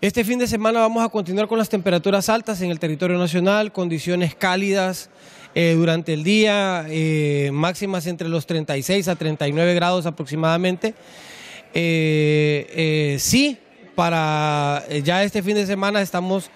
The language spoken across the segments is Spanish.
Este fin de semana vamos a continuar con las temperaturas altas en el territorio nacional, condiciones cálidas eh, durante el día, eh, máximas entre los 36 a 39 grados aproximadamente. Eh, sí, para ya este fin de semana estamos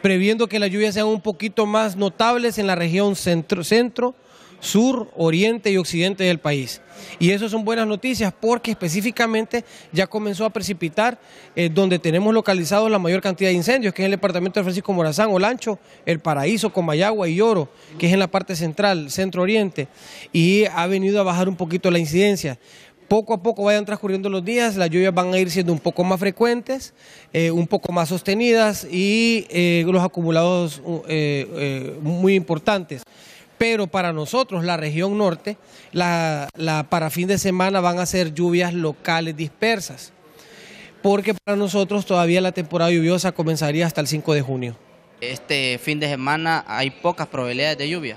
previendo que las lluvias sean un poquito más notables en la región centro, centro sur, oriente y occidente del país. Y eso son buenas noticias porque específicamente ya comenzó a precipitar eh, donde tenemos localizados la mayor cantidad de incendios, que es el departamento de Francisco Morazán, Olancho, El Paraíso, Comayagua y Oro, que es en la parte central, centro-oriente, y ha venido a bajar un poquito la incidencia poco a poco vayan transcurriendo los días, las lluvias van a ir siendo un poco más frecuentes, eh, un poco más sostenidas y eh, los acumulados muy importantes pero para nosotros, la región norte, para fin de semana van a ser lluvias locales dispersas, porque para nosotros todavía la temporada lluviosa comenzaría hasta el 5 de junio. Este fin de semana hay pocas probabilidades de lluvia.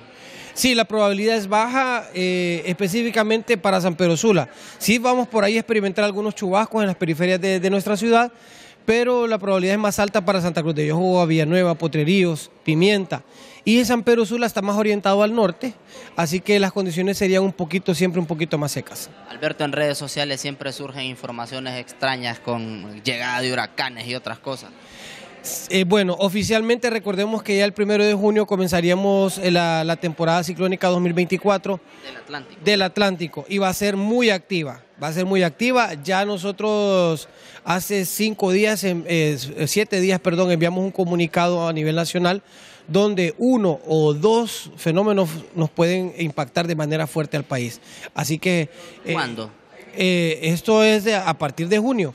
Sí, la probabilidad es baja, eh, específicamente para San Pedro Sula. Sí vamos por ahí a experimentar algunos chubascos en las periferias de nuestra ciudad, pero la probabilidad es más alta para Santa Cruz de Yohoa, Villanueva, Potreríos, Pimienta. Y San Pedro Sula está más orientado al norte, así que las condiciones serían un poquito, siempre un poquito más secas. Alberto, en redes sociales siempre surgen informaciones extrañas con llegada de huracanes y otras cosas. Eh, bueno, oficialmente recordemos que ya el primero de junio comenzaríamos eh, la, temporada ciclónica 2024 del Atlántico. del Atlántico y va a ser muy activa. Va a ser muy activa. Ya nosotros hace cinco días, eh, siete días, perdón, enviamos un comunicado a nivel nacional donde uno o dos fenómenos nos pueden impactar de manera fuerte al país. Así que... Eh, ¿Cuándo? Eh, esto es a partir de junio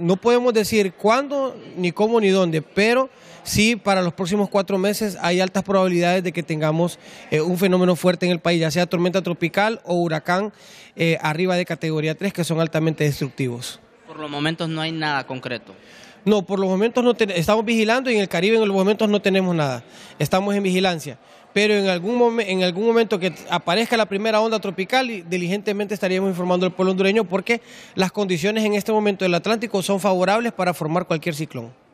no podemos decir cuándo, ni cómo, ni dónde, pero sí para los próximos cuatro meses hay altas probabilidades de que tengamos eh, un fenómeno fuerte en el país, ya sea tormenta tropical o huracán eh, arriba de categoría 3, que son altamente destructivos. Por los momentos no hay nada concreto. No, por los momentos no estamos vigilando y en el Caribe en los momentos no tenemos nada. Estamos en vigilancia. Pero en algún, en algún momento que aparezca la primera onda tropical, diligentemente estaríamos informando al pueblo hondureño porque las condiciones en este momento del Atlántico son favorables para formar cualquier ciclón.